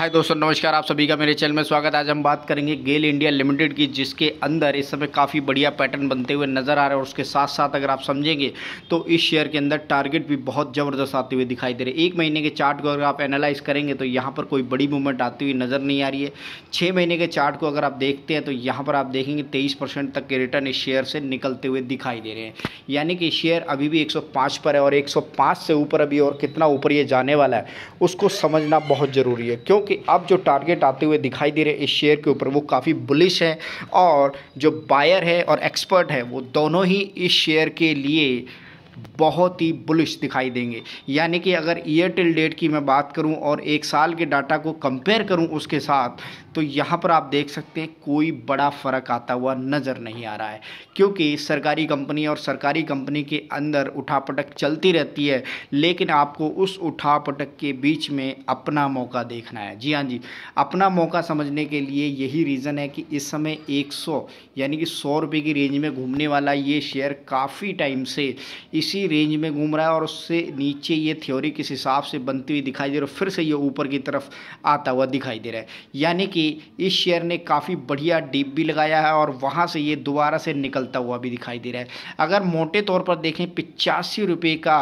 हाय दोस्तों नमस्कार आप सभी का मेरे चैनल में स्वागत आज हम बात करेंगे गेल इंडिया लिमिटेड की जिसके अंदर इस समय काफ़ी बढ़िया पैटर्न बनते हुए नज़र आ रहे हैं और उसके साथ साथ अगर आप समझेंगे तो इस शेयर के अंदर टारगेट भी बहुत ज़बरदस्त आते हुए दिखाई दे रहे हैं एक महीने के चार्ट को अगर आप एनालाइज करेंगे तो यहाँ पर कोई बड़ी मूवमेंट आती हुई नज़र नहीं आ रही है छः महीने के चार्ट को अगर आप देखते हैं तो यहाँ पर आप देखेंगे तेईस तक के रिटर्न इस शेयर से निकलते हुए दिखाई दे रहे हैं यानी कि शेयर अभी भी एक पर है और एक से ऊपर अभी और कितना ऊपर ये जाने वाला है उसको समझना बहुत ज़रूरी है क्योंकि कि अब जो टारगेट आते हुए दिखाई दे रहे इस शेयर के ऊपर वो काफ़ी बुलिश है और जो बायर है और एक्सपर्ट है वो दोनों ही इस शेयर के लिए बहुत ही बुलिश दिखाई देंगे यानी कि अगर ईयर टिल डेट की मैं बात करूं और एक साल के डाटा को कंपेयर करूं उसके साथ तो यहाँ पर आप देख सकते हैं कोई बड़ा फ़र्क आता हुआ नज़र नहीं आ रहा है क्योंकि सरकारी कंपनी और सरकारी कंपनी के अंदर उठापटक चलती रहती है लेकिन आपको उस उठापटक के बीच में अपना मौका देखना है जी हाँ जी अपना मौका समझने के लिए यही रीज़न है कि इस समय 100 यानी कि सौ रुपये की रेंज में घूमने वाला ये शेयर काफ़ी टाइम से इसी रेंज में घूम रहा है और उससे नीचे ये थ्योरी किस हिसाब से बनती हुई दिखाई दे रही है फिर से ये ऊपर की तरफ आता हुआ दिखाई दे रहा है यानी कि इस शेयर ने काफ़ी बढ़िया डीप भी लगाया है और वहाँ से ये दोबारा से निकलता हुआ भी दिखाई दे रहा है अगर मोटे तौर पर देखें पिचासी रुपये का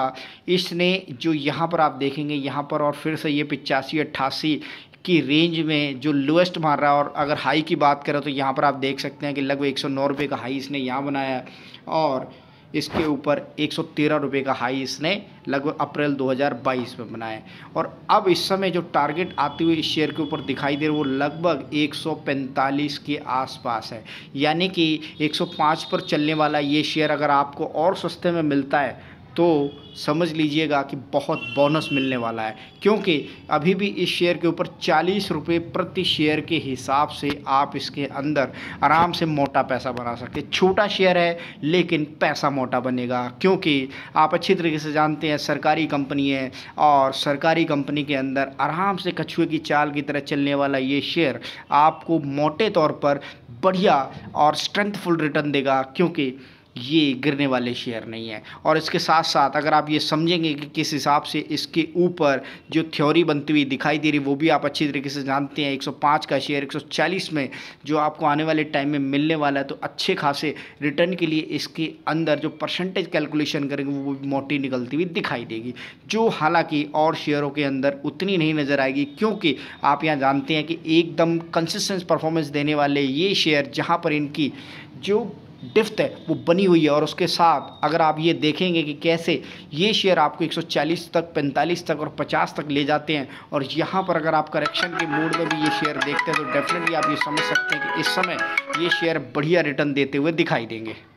इसने जो यहाँ पर आप देखेंगे यहाँ पर और फिर से ये पिचासी अट्ठासी की रेंज में जो लोएस्ट मार रहा है और अगर हाई की बात करें तो यहाँ पर आप देख सकते हैं कि लगभग एक सौ नौ रुपये का हाई इसने यहाँ बनाया है और इसके ऊपर एक सौ का हाई इसने लगभग अप्रैल 2022 में बनाया और अब इस समय जो टारगेट आती हुई इस शेयर के ऊपर दिखाई दे रहा वो लगभग 145 के आसपास है यानी कि 105 पर चलने वाला ये शेयर अगर आपको और सस्ते में मिलता है तो समझ लीजिएगा कि बहुत बोनस मिलने वाला है क्योंकि अभी भी इस शेयर के ऊपर चालीस रुपये प्रति शेयर के हिसाब से आप इसके अंदर आराम से मोटा पैसा बना सकते छोटा शेयर है लेकिन पैसा मोटा बनेगा क्योंकि आप अच्छी तरीके से जानते हैं सरकारी कंपनी है और सरकारी कंपनी के अंदर आराम से कछुए की चाल की तरह चलने वाला ये शेयर आपको मोटे तौर पर बढ़िया और स्ट्रेंथफुल रिटर्न देगा क्योंकि ये गिरने वाले शेयर नहीं है और इसके साथ साथ अगर आप ये समझेंगे कि किस हिसाब से इसके ऊपर जो थ्योरी बनती हुई दिखाई दे रही वो भी आप अच्छी तरीके से जानते हैं 105 का शेयर 140 में जो आपको आने वाले टाइम में मिलने वाला है तो अच्छे खासे रिटर्न के लिए इसके अंदर जो परसेंटेज कैलकुलेशन करेंगे वो भी मोटी निकलती हुई दिखाई देगी जो हालाँकि और शेयरों के अंदर उतनी नहीं नज़र आएगी क्योंकि आप यहाँ जानते हैं कि एकदम कंसिस्टेंस परफॉर्मेंस देने वाले ये शेयर जहाँ पर इनकी जो डिफ्त है वो बनी हुई है और उसके साथ अगर आप ये देखेंगे कि कैसे ये शेयर आपको 140 तक 45 तक और 50 तक ले जाते हैं और यहाँ पर अगर आप करेक्शन के मोड में भी ये शेयर देखते हैं तो डेफिनेटली आप ये समझ सकते हैं कि इस समय ये शेयर बढ़िया रिटर्न देते हुए दिखाई देंगे